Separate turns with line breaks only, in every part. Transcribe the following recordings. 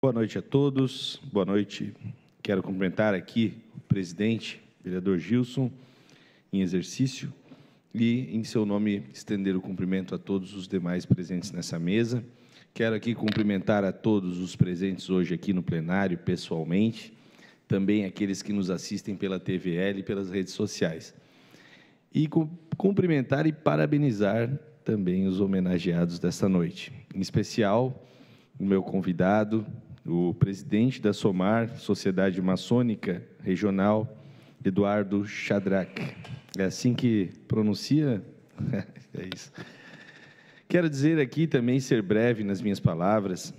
Boa noite a todos, boa noite. Quero cumprimentar aqui o presidente, vereador Gilson, em exercício, e em seu nome estender o cumprimento a todos os demais presentes nessa mesa. Quero aqui cumprimentar a todos os presentes hoje aqui no plenário, pessoalmente, também aqueles que nos assistem pela TVL e pelas redes sociais. E cumprimentar e parabenizar também os homenageados desta noite, em especial o meu convidado, o presidente da SOMAR, Sociedade Maçônica Regional, Eduardo Shadrach. É assim que pronuncia? é isso. Quero dizer aqui também, ser breve nas minhas palavras,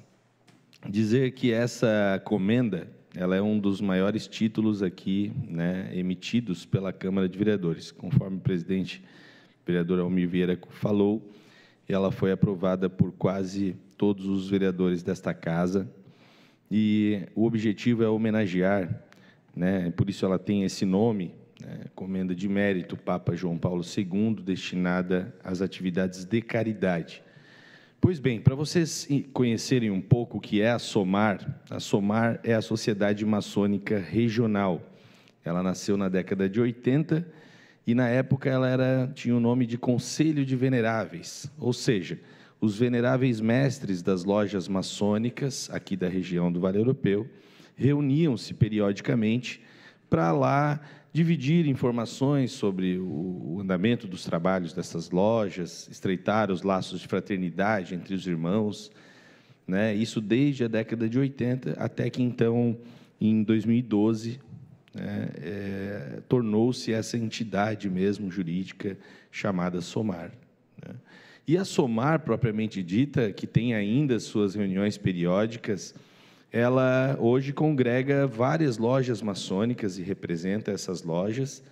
dizer que essa comenda ela é um dos maiores títulos aqui né, emitidos pela Câmara de Vereadores. Conforme o presidente, o vereador Almir Vieira, falou, ela foi aprovada por quase todos os vereadores desta casa, e o objetivo é homenagear, né, por isso ela tem esse nome, né, Comenda de Mérito Papa João Paulo II, destinada às atividades de caridade. Pois bem, para vocês conhecerem um pouco o que é a SOMAR, a SOMAR é a Sociedade Maçônica Regional. Ela nasceu na década de 80 e, na época, ela era, tinha o nome de Conselho de Veneráveis, ou seja, os veneráveis mestres das lojas maçônicas aqui da região do Vale Europeu reuniam-se periodicamente para lá dividir informações sobre o andamento dos trabalhos dessas lojas, estreitar os laços de fraternidade entre os irmãos, né? Isso desde a década de 80 até que então, em 2012, né? é, tornou-se essa entidade mesmo jurídica chamada Somar. Né? E a SOMAR, propriamente dita, que tem ainda suas reuniões periódicas, ela hoje congrega várias lojas maçônicas e representa essas lojas,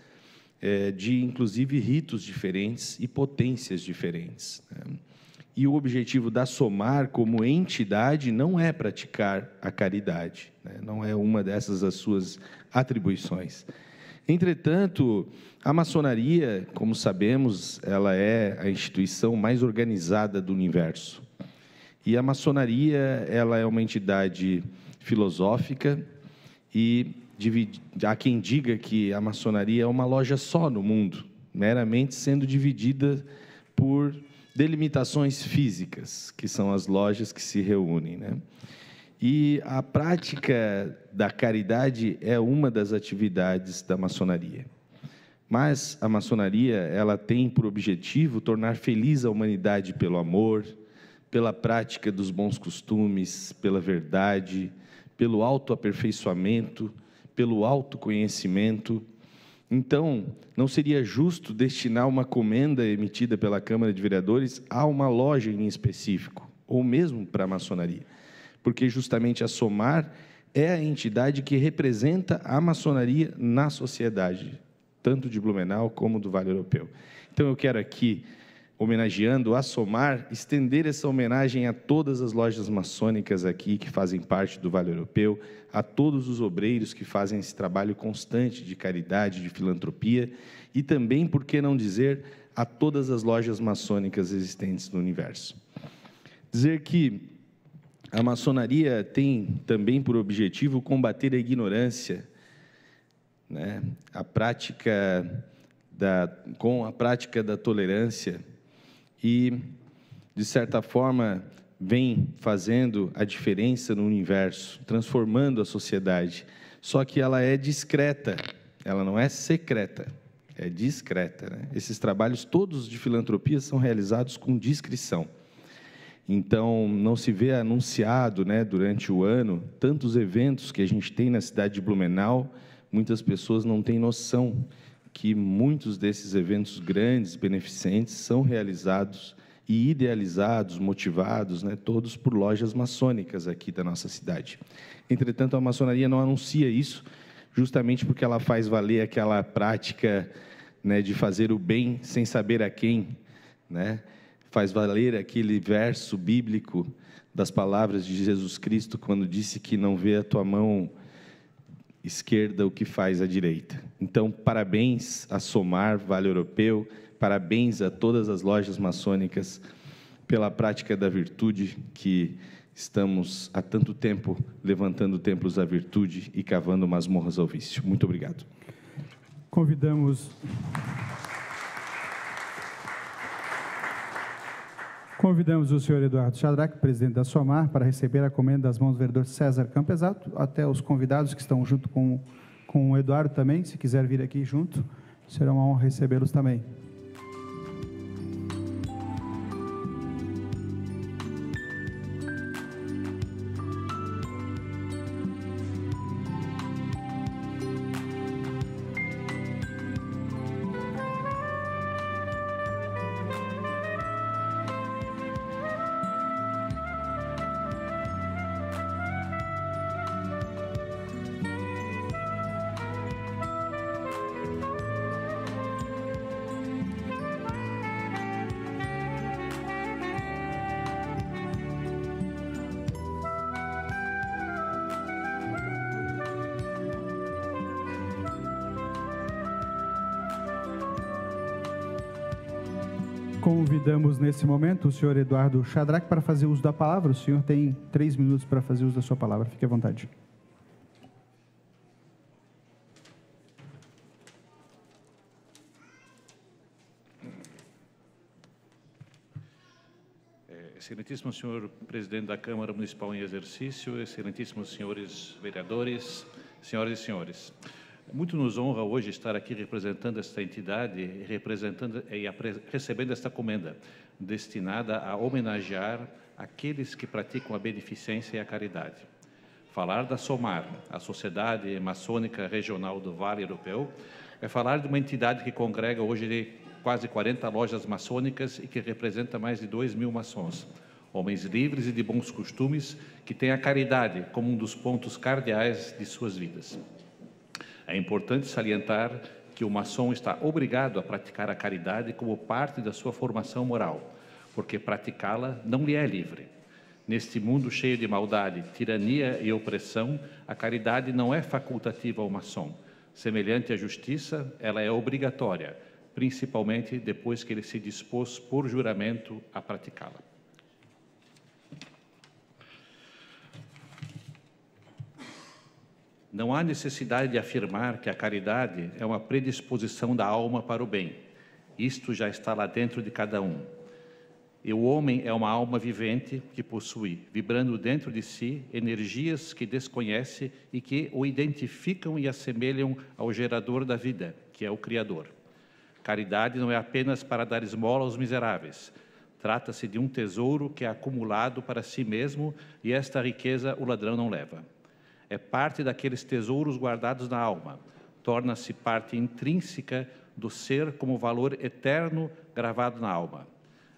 é, de inclusive ritos diferentes e potências diferentes. Né? E o objetivo da SOMAR como entidade não é praticar a caridade, né? não é uma dessas as suas atribuições. Entretanto, a maçonaria, como sabemos, ela é a instituição mais organizada do universo. E a maçonaria, ela é uma entidade filosófica e há quem diga que a maçonaria é uma loja só no mundo, meramente sendo dividida por delimitações físicas, que são as lojas que se reúnem, né? E a prática da caridade é uma das atividades da maçonaria. Mas a maçonaria, ela tem por objetivo tornar feliz a humanidade pelo amor, pela prática dos bons costumes, pela verdade, pelo autoaperfeiçoamento, pelo autoconhecimento. Então, não seria justo destinar uma comenda emitida pela Câmara de Vereadores a uma loja em específico, ou mesmo para a maçonaria porque justamente a SOMAR é a entidade que representa a maçonaria na sociedade, tanto de Blumenau como do Vale Europeu. Então eu quero aqui, homenageando a SOMAR, estender essa homenagem a todas as lojas maçônicas aqui que fazem parte do Vale Europeu, a todos os obreiros que fazem esse trabalho constante de caridade, de filantropia e também, por que não dizer, a todas as lojas maçônicas existentes no universo. Dizer que a maçonaria tem também por objetivo combater a ignorância, né? a prática da, com a prática da tolerância e, de certa forma, vem fazendo a diferença no universo, transformando a sociedade. Só que ela é discreta, ela não é secreta, é discreta. Né? Esses trabalhos todos de filantropia são realizados com discrição. Então, não se vê anunciado né, durante o ano tantos eventos que a gente tem na cidade de Blumenau. Muitas pessoas não têm noção que muitos desses eventos grandes, beneficentes, são realizados e idealizados, motivados, né, todos por lojas maçônicas aqui da nossa cidade. Entretanto, a maçonaria não anuncia isso, justamente porque ela faz valer aquela prática né, de fazer o bem sem saber a quem, né? faz valer aquele verso bíblico das palavras de Jesus Cristo quando disse que não vê a tua mão esquerda o que faz a direita. Então, parabéns a Somar, Vale Europeu, parabéns a todas as lojas maçônicas pela prática da virtude que estamos há tanto tempo levantando templos da virtude e cavando masmorras ao vício. Muito obrigado. Convidamos Convidamos o senhor Eduardo Chadrac, presidente da SOMAR, para receber a comenda das mãos do vereador César Campesato, até os convidados que estão junto com, com o Eduardo também, se quiser vir aqui junto, será uma honra recebê-los também. convidamos nesse momento o senhor Eduardo Shadrach para fazer uso da palavra. O senhor tem três minutos para fazer uso da sua palavra. Fique à
vontade. É, excelentíssimo senhor presidente da Câmara Municipal em exercício, excelentíssimos senhores vereadores, senhoras e senhores. Muito nos honra hoje estar aqui representando esta entidade, representando eh, e recebendo esta comenda, destinada a homenagear aqueles que praticam a beneficência e a caridade. Falar da SOMAR, a Sociedade Maçônica Regional do Vale Europeu, é falar de uma entidade que congrega hoje quase 40 lojas maçônicas e que representa mais de 2 mil maçons homens livres e de bons costumes, que têm a caridade como um dos pontos cardeais de suas vidas. É importante salientar que o maçom está obrigado a praticar a caridade como parte da sua formação moral, porque praticá-la não lhe é livre. Neste mundo cheio de maldade, tirania e opressão, a caridade não é facultativa ao maçom. Semelhante à justiça, ela é obrigatória, principalmente depois que ele se dispôs por juramento a praticá-la. Não há necessidade de afirmar que a caridade é uma predisposição da alma para o bem. Isto já está lá dentro de cada um. E o homem é uma alma vivente que possui, vibrando dentro de si, energias que desconhece e que o identificam e assemelham ao gerador da vida, que é o Criador. Caridade não é apenas para dar esmola aos miseráveis. Trata-se de um tesouro que é acumulado para si mesmo e esta riqueza o ladrão não leva é parte daqueles tesouros guardados na alma, torna-se parte intrínseca do ser como valor eterno gravado na alma.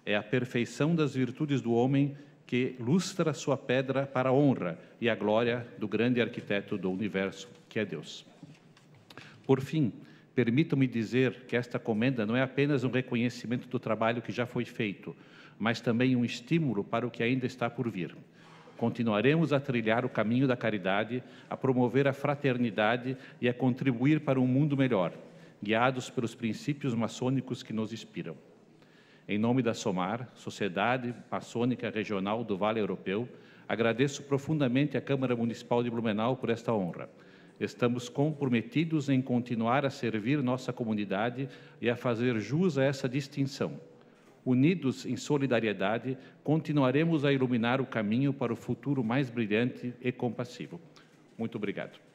É a perfeição das virtudes do homem que lustra sua pedra para a honra e a glória do grande arquiteto do universo, que é Deus. Por fim, permitam-me dizer que esta comenda não é apenas um reconhecimento do trabalho que já foi feito, mas também um estímulo para o que ainda está por vir continuaremos a trilhar o caminho da caridade, a promover a fraternidade e a contribuir para um mundo melhor, guiados pelos princípios maçônicos que nos inspiram. Em nome da SOMAR, Sociedade Maçônica Regional do Vale Europeu, agradeço profundamente à Câmara Municipal de Blumenau por esta honra. Estamos comprometidos em continuar a servir nossa comunidade e a fazer jus a essa distinção Unidos em solidariedade, continuaremos a iluminar o caminho para o futuro mais brilhante e compassivo. Muito obrigado.